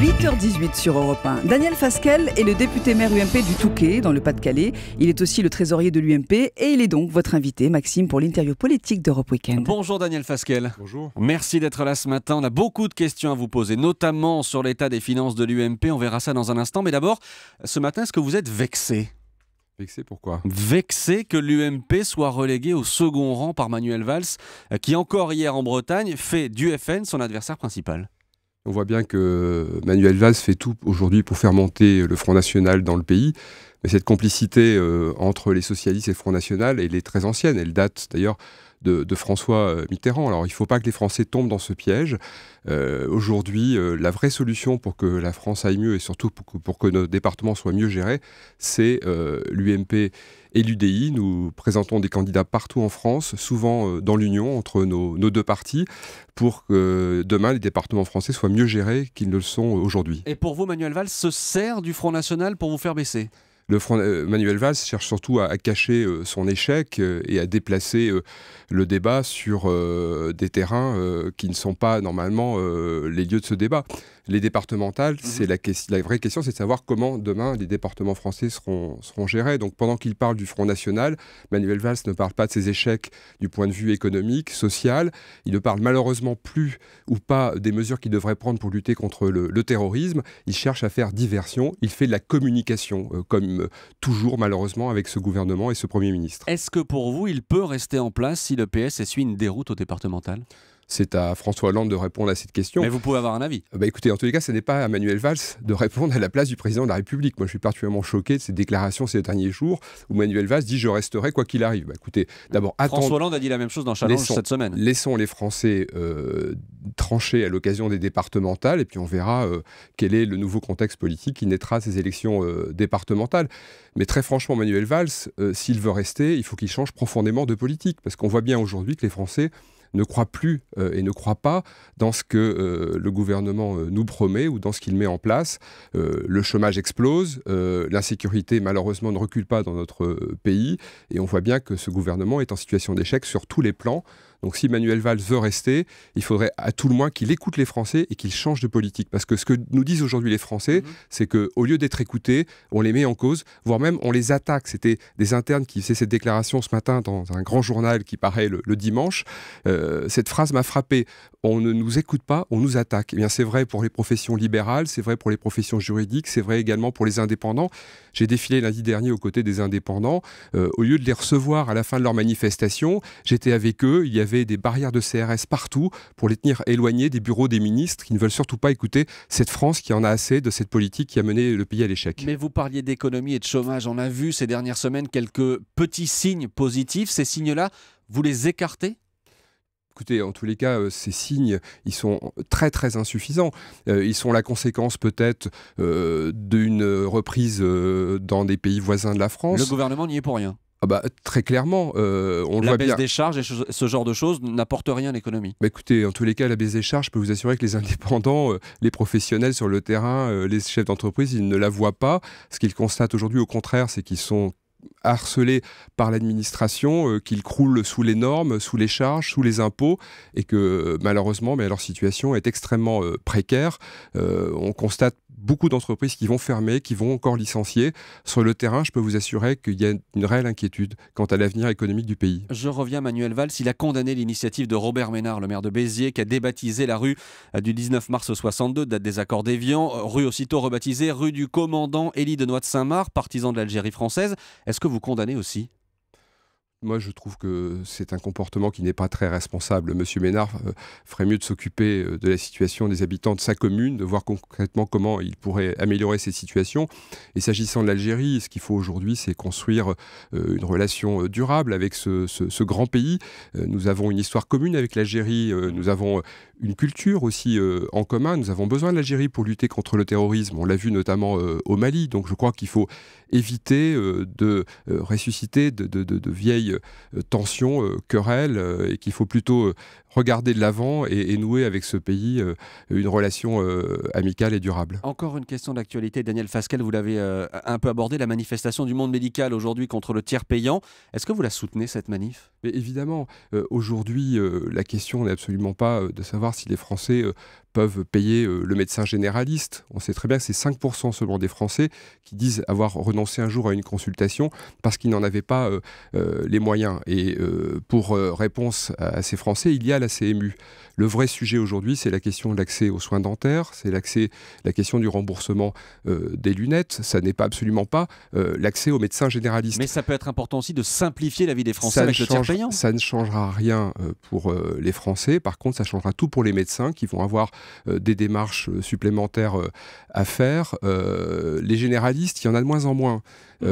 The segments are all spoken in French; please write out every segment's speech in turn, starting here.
8h18 sur Europe 1. Daniel Fasquel est le député maire UMP du Touquet, dans le Pas-de-Calais. Il est aussi le trésorier de l'UMP et il est donc votre invité, Maxime, pour l'interview politique d'Europe Weekend. Bonjour Daniel Fasquel. Bonjour. Merci d'être là ce matin. On a beaucoup de questions à vous poser, notamment sur l'état des finances de l'UMP. On verra ça dans un instant. Mais d'abord, ce matin, est-ce que vous êtes vexé Vexé pourquoi Vexé que l'UMP soit relégué au second rang par Manuel Valls, euh, qui encore hier en Bretagne fait du FN son adversaire principal. On voit bien que Manuel Valls fait tout aujourd'hui pour faire monter le Front National dans le pays. Mais cette complicité euh, entre les socialistes et le Front National, elle est très ancienne. Elle date d'ailleurs de, François euh, Mitterrand. Alors il ne faut pas que les Français tombent dans ce piège. Euh, aujourd'hui, euh, la vraie solution pour que la France aille mieux et surtout pour que, nos départements soient mieux gérés, c'est l'UMP et l'UDI. Nous présentons des candidats partout en France, souvent dans l'union entre nos, nos, deux partis, pour que demain les départements français soient mieux gérés qu'ils ne le sont aujourd'hui. Et pour vous, Manuel Valls se sert du Front National pour vous faire baisser le Front, euh, Manuel Valls cherche surtout à cacher euh, son échec euh, et à déplacer le débat sur des terrains qui ne sont pas normalement les lieux de ce débat. Les départementales, mhm. c'est la, vraie question, c'est de savoir comment demain les départements français seront, gérés. Donc pendant qu'il parle du Front National, Manuel Valls ne parle pas de ses échecs du point de vue économique, social. Il ne parle malheureusement plus ou pas des mesures qu'il devrait prendre pour lutter contre le, terrorisme. Il cherche à faire diversion. Il fait de la communication, euh, comme euh, toujours malheureusement avec ce gouvernement et ce Premier ministre. Est-ce que pour vous, il peut rester en place si le PS essuie une déroute aux départementales c'est à François Hollande de répondre à cette question. Mais vous pouvez avoir un avis. Bah écoutez, en tous les cas, ce n'est pas à Manuel Valls de répondre à la place du président de la République. Moi, je suis particulièrement choqué de ces déclarations ces derniers jours où Manuel Valls dit Je resterai quoi qu'il arrive. Bah, écoutez, d'abord, François Hollande a dit la même chose dans Challenge cette semaine. Laissons les Français euh, trancher à l'occasion des départementales et puis on verra euh, quel est le nouveau contexte politique qui naîtra ces élections euh, départementales. Mais très franchement, Manuel Valls, s'il veut rester, il faut qu'il change profondément de politique parce qu'on voit bien aujourd'hui que les Français ne croient plus euh, et ne croient pas dans ce que euh, le gouvernement euh, nous promet ou dans ce qu'il met en place. le chômage explose, l'insécurité malheureusement ne recule pas dans notre pays et on voit bien que ce gouvernement est en situation d'échec sur tous les plans. Donc si Manuel Valls veut rester, il faudrait à tout le moins qu'il écoute les Français et qu'il change de politique. Parce que ce que nous disent aujourd'hui les Français, mhm. c'est qu'au lieu d'être écoutés, on les met en cause, voire même on les attaque. C'était des internes qui faisaient cette déclaration ce matin dans un grand journal qui paraît le, dimanche. Euh, cette phrase m'a frappé on ne nous écoute pas, on nous attaque. Eh bien, c'est vrai pour les professions libérales, c'est vrai pour les professions juridiques, c'est vrai également pour les indépendants. J'ai défilé lundi dernier aux côtés des indépendants. Euh, au lieu de les recevoir à la fin de leur manifestation, j'étais avec eux. Il y avait des barrières de CRS partout pour les tenir éloignés des bureaux des ministres qui ne veulent surtout pas écouter cette France qui en a assez de cette politique qui a mené le pays à l'échec. Mais vous parliez d'économie et de chômage. On a vu ces dernières semaines quelques petits signes positifs. Ces signes-là, vous les écartez Écoutez, en tous les cas, euh, ces signes, ils sont très très insuffisants. Euh, ils sont la conséquence peut-être euh, d'une reprise dans des pays voisins de la France. Le gouvernement n'y est pour rien. Ah bah, très clairement, on la baisse des charges et ce genre de choses n'apporte rien à l'économie. Bah, écoutez, en tous les cas, la baisse des charges, je peux vous assurer que les indépendants, les professionnels sur le terrain, les chefs d'entreprise, ils ne la voient pas. Ce qu'ils constatent aujourd'hui, au contraire, c'est qu'ils sont harcelés par l'administration, euh, qu'ils croulent sous les normes, sous les charges, sous les impôts, et que malheureusement, mais leur situation est extrêmement euh, précaire. Euh, on constate beaucoup d'entreprises qui vont fermer, qui vont encore licencier. Sur le terrain, je peux vous assurer qu'il y a une réelle inquiétude quant à l'avenir économique du pays. Je reviens à Manuel Valls. Il a condamné l'initiative de Robert Ménard, le maire de Béziers, qui a débaptisé la rue euh, du 19 mars 62, date des accords d'Évian, euh, rue aussitôt rebaptisée rue du commandant Élie noix de Saint-Marc, partisan de l'Algérie française. Est-ce que vous condamnez aussi moi, je trouve que c'est un comportement qui n'est pas très responsable. Monsieur Ménard euh, ferait mieux de s'occuper euh, de la situation des habitants de sa commune, de voir concrètement comment il pourrait améliorer cette situation. Et s'agissant de l'Algérie, ce qu'il faut aujourd'hui, c'est construire euh, une relation durable avec ce, grand pays. nous avons une histoire commune avec l'Algérie, nous avons une culture aussi en commun. Nous avons besoin de l'Algérie pour lutter contre le terrorisme. On l'a vu notamment au Mali. Donc, je crois qu'il faut éviter de ressusciter de vieilles euh, tensions, euh, querelles euh, et qu'il faut plutôt regarder de l'avant et, et, nouer avec ce pays une relation amicale et durable. Encore une question d'actualité, Daniel Fasquel, vous l'avez un peu abordé, la manifestation du monde médical aujourd'hui contre le tiers payant. Est-ce que vous la soutenez, cette manif mais évidemment, euh, aujourd'hui, euh, la question n'est absolument pas euh, de savoir si les Français peuvent payer le médecin généraliste. On sait très bien que c'est 5% seulement des Français qui disent avoir renoncé un jour à une consultation parce qu'ils n'en avaient pas les moyens. Et pour réponse à, ces Français, il y a la CMU. Le vrai sujet aujourd'hui, c'est la question de l'accès aux soins dentaires, c'est l'accès, la question du remboursement des lunettes. Ça n'est pas absolument pas l'accès au médecin généraliste. Mais ça peut être important aussi de simplifier la vie des Français ça avec ça ne changera rien euh, pour euh, les Français. Par contre, ça changera tout pour les médecins qui vont avoir euh, des démarches supplémentaires à faire. les généralistes, il y en a de moins en moins. Mm.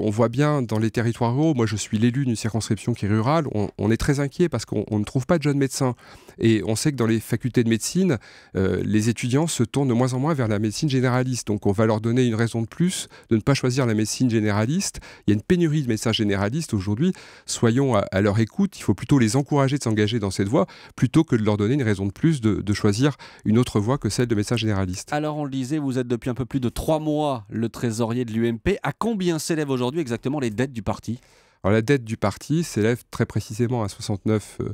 on voit bien dans les territoires ruraux, moi je suis l'élu d'une circonscription qui est rurale, on, est très inquiet parce qu'on ne trouve pas de jeunes médecins. Et on sait que dans les facultés de médecine, les étudiants se tournent de moins en moins vers la médecine généraliste. Donc on va leur donner une raison de plus de ne pas choisir la médecine généraliste. Il y a une pénurie de médecins généralistes aujourd'hui. Soyons à, à leur écoute, il faut plutôt les encourager de s'engager dans cette voie plutôt que de leur donner une raison de plus de, choisir une autre voie que celle de message généraliste. Alors on le disait, vous êtes depuis un peu plus de trois mois le trésorier de l'UMP. À combien s'élèvent aujourd'hui exactement les dettes du parti alors la dette du parti s'élève très précisément à 69 euh,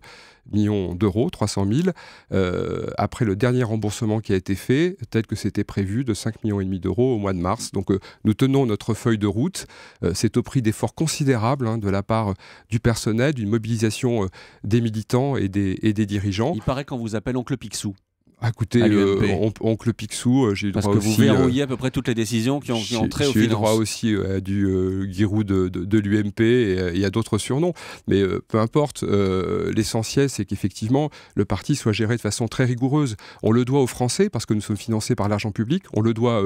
millions d'euros, 300 000, euh, après le dernier remboursement qui a été fait, tel que c'était prévu, de 5 millions et demi d'euros au mois de mars. Donc euh, nous tenons notre feuille de route. C'est au prix d'efforts considérables hein, de la part du personnel, d'une mobilisation des militants et des, et des dirigeants. Il paraît qu'on vous appelle oncle Picsou. Ah, écoutez, euh, oncle Picsou, euh, j'ai eu droit Parce que aussi, euh, à peu près toutes les décisions qui ont, trait finances. J'ai droit aussi du Giroud de, de, l'UMP et, y à d'autres surnoms. Mais peu importe, l'essentiel, c'est qu'effectivement, le parti soit géré de façon très rigoureuse. On le doit aux Français, parce que nous sommes financés par l'argent public. On le doit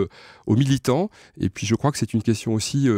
aux militants. Et puis, je crois que c'est une question aussi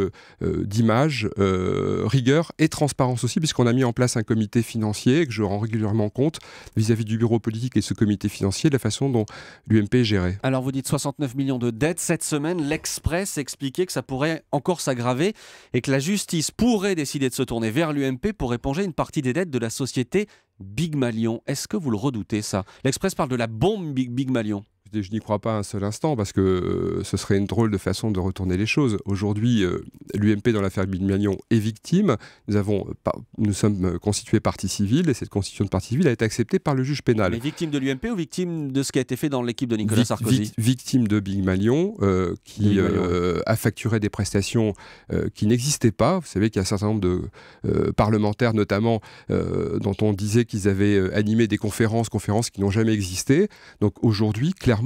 d'image, rigueur et transparence aussi, puisqu'on a mis en place un comité financier, que je rends régulièrement compte vis-à-vis du bureau politique et ce comité financier, la façon dont l'UMP est gérée. Alors vous dites 69 millions de dettes. Cette semaine, l'Express expliquait que ça pourrait encore s'aggraver et que la justice pourrait décider de se tourner vers l'UMP pour éponger une partie des dettes de la société Big Malion. Est-ce que vous le redoutez ça L'Express parle de la bombe Big, Big Malion je n'y crois pas un seul instant parce que euh, ce serait une drôle de façon de retourner les choses. Aujourd'hui, euh, l'UMP dans l'affaire Malion est victime. Nous, avons, euh, nous sommes constitués partie civile et cette constitution de partie civile a été acceptée par le juge pénal. victime de l'UMP ou victime de ce qui a été fait dans l'équipe de Nicolas Sarkozy Victime de Big Malion qui a facturé des prestations qui n'existaient pas. Vous savez qu'il y a un certain nombre de parlementaires, notamment, dont on disait qu'ils avaient animé des conférences, conférences qui n'ont jamais existé. Donc aujourd'hui, clairement,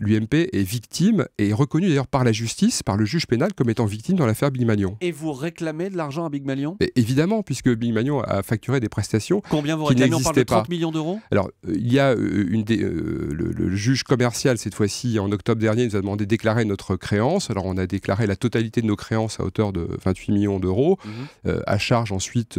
l'UMP est victime et est reconnue d'ailleurs par la justice, par le juge pénal, comme étant victime dans l'affaire Big Magnon. Et vous réclamez de l'argent à Big Magnon Évidemment, puisque Big Magnon a facturé des prestations. Combien vous réclamez On parle de 30 millions d'euros Alors, euh, il y a euh, une euh, le, juge commercial, cette fois-ci, en octobre dernier, nous a demandé de déclarer notre créance. Alors, on a déclaré la totalité de nos créances à hauteur de 28 millions d'euros, mhm. à charge ensuite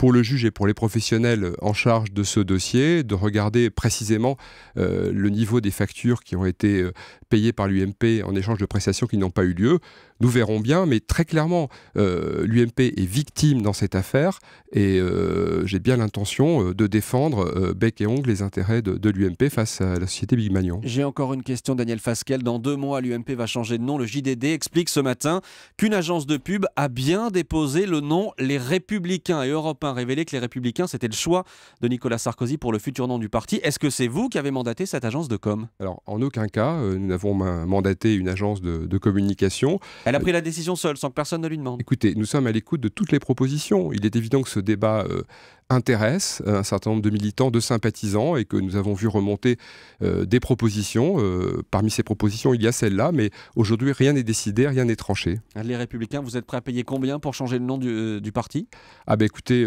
pour le juge et pour les professionnels en charge de ce dossier de regarder précisément euh, le niveau des factures qui ont été euh, payées par l'UMP en échange de prestations qui n'ont pas eu lieu. Nous verrons bien, mais très clairement, euh, l'UMP est victime dans cette affaire et j'ai bien l'intention de défendre bec et ongle les intérêts de, l'UMP face à la société Big Magnon. J'ai encore une question, Daniel Fasquel. Dans deux mois, l'UMP va changer de nom. Le JDD explique ce matin qu'une agence de pub a bien déposé le nom Les Républicains et Européens révélé que les Républicains, c'était le choix de Nicolas Sarkozy pour le futur nom du parti. Est-ce que c'est vous qui avez mandaté cette agence de com Alors, en aucun cas, euh, nous n'avons mandaté une agence de, de, communication. Elle a euh, pris la décision seule, sans que personne ne lui demande. Écoutez, nous sommes à l'écoute de toutes les propositions. Il est évident que ce débat euh, intéresse euh, un certain nombre de militants, de sympathisants, et que nous avons vu remonter euh, des propositions. Euh, parmi ces propositions, il y a celle-là, mais aujourd'hui, rien n'est décidé, rien n'est tranché. Les Républicains, vous êtes prêts à payer combien pour changer le nom du, parti Ah ben écoutez,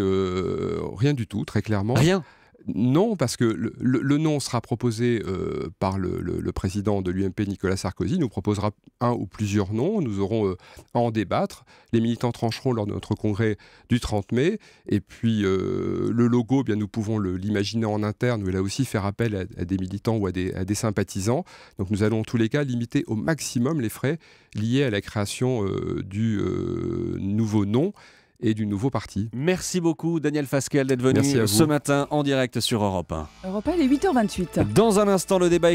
rien du tout, très clairement. Rien non, parce que le, nom sera proposé euh, par le, président de l'UMP, Nicolas Sarkozy, nous proposera un ou plusieurs noms, nous aurons euh, à en débattre, les militants trancheront lors de notre congrès du 30 mai, et puis euh, le logo, eh bien, nous pouvons l'imaginer en interne, ou là aussi faire appel à, des militants ou à des, à des, sympathisants, donc nous allons en tous les cas limiter au maximum les frais liés à la création du nouveau nom et du nouveau parti. Merci beaucoup Daniel Fasquel d'être venu ce matin en direct sur Europe 1. Europe 1, il est 8h28. Dans un instant, le débat est